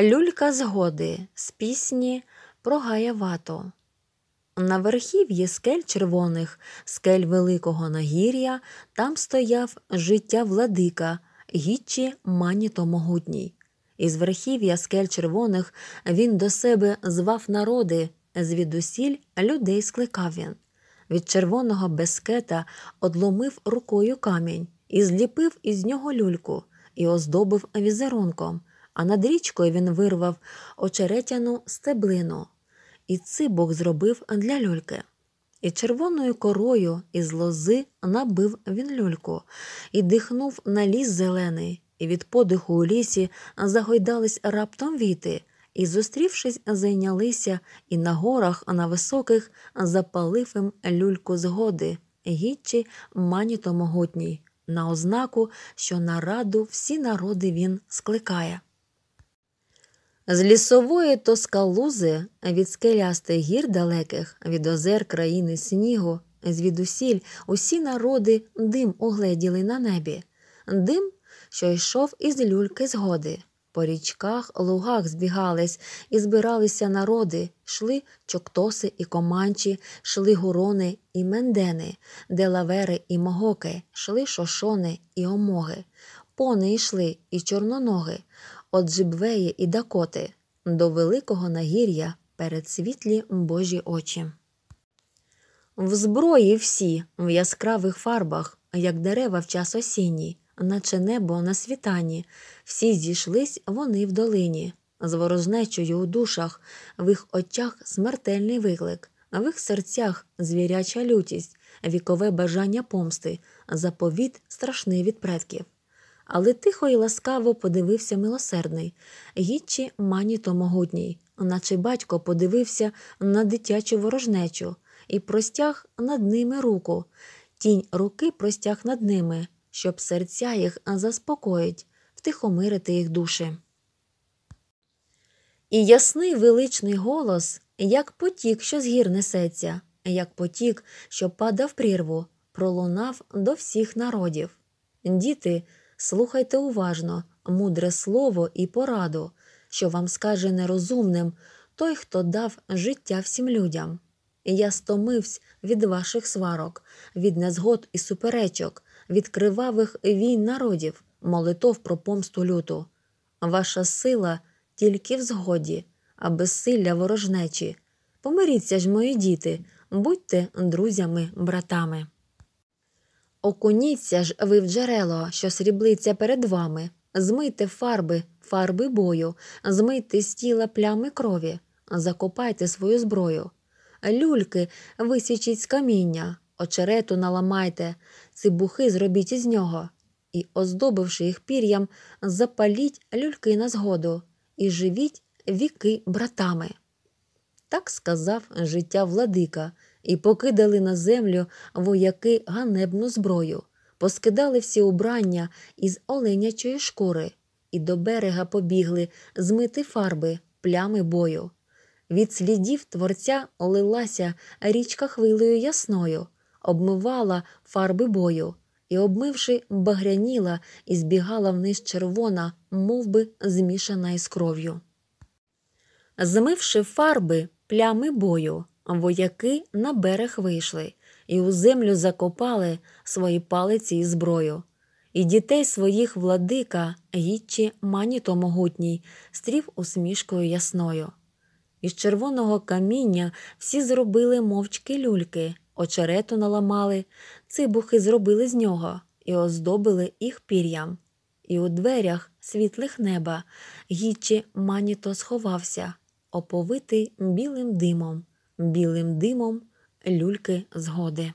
Люлька згоди з пісні про Гаявато. На верхів'ї скель червоних, скель Великого Нагір'я, там стояв життя владика, гічі маніто могутній. Із верхів'я скель червоних він до себе звав народи, звідусіль людей скликав він. Від червоного безкета одломив рукою камінь і зліпив із нього люльку і оздобив візерунком а над річкою він вирвав очеретяну стеблину, і цибок зробив для люльки. І червоною корою із лози набив він люльку і дихнув на ліс зелений, і від подиху у лісі загойдались раптом віти, і, зустрівшись, зайнялися, і на горах, на високих, запалив їм люльку згоди, гідчі маніто могутній, на ознаку, що на раду всі народи він скликає. З лісової тоскалузи від скелястих гір далеких, від озер країни снігу, звідусіль усі народи дим огледіли на небі, дим, що йшов із люльки згоди. По річках, лугах збігались і збиралися народи, шли чоктоси і команчі, шли гурони і мендени, де лавери і могоки, шли шошони і омоги. Пони йшли і чорноноги, від і Дакоти до великого нагір'я перед світлі божі очі. В зброї всі в яскравих фарбах, як дерева в час осінній, наче небо на світанні, всі зійшлись вони в долині, з ворожнечою у душах, в їх очах смертельний виклик, в їх серцях звіряча лютість, вікове бажання помсти, заповіт страшний від предків але тихо і ласкаво подивився милосердний, гідчі маніто могутній, наче батько подивився на дитячу ворожнечу і простяг над ними руку. Тінь руки простяг над ними, щоб серця їх заспокоїть, втихомирити їх душі. І ясний величний голос, як потік, що з гір несеться, як потік, що падав прірву, пролунав до всіх народів. Діти, Слухайте уважно, мудре слово і пораду, що вам скаже нерозумним той, хто дав життя всім людям. Я стомився від ваших сварок, від незгод і суперечок, від кривавих війн народів, молитов про помсту люту. Ваша сила тільки в згоді, а безсилля ворожнечі. Помиріться ж, мої діти, будьте друзями, братами. Окуніться ж ви в джерело, що сріблиться перед вами, змийте фарби, фарби бою, змийте з тіла плями крові, закопайте свою зброю. Люльки висічіть з каміння, очерету наламайте, цибухи зробіть із нього. І, оздобивши їх пір'ям, запаліть люльки на згоду і живіть віки братами. Так сказав життя владика, і покидали на землю вояки ганебну зброю, поскидали всі убрання із оленячої шкури і до берега побігли змити фарби, плями бою. Від слідів творця олилася річка хвилею ясною, обмивала фарби бою і, обмивши, багряніла і збігала вниз червона, мов би змішана із кров'ю. Змивши фарби плями бою. Вояки на берег вийшли і у землю закопали свої палиці і зброю. І дітей своїх владика, гідчі маніто могутній, стрів усмішкою ясною. Із червоного каміння всі зробили мовчки люльки, очерету наламали, цибухи зробили з нього і оздобили їх пір'ям. І у дверях світлих неба гідчі маніто сховався, оповитий білим димом білим димом люльки згоди.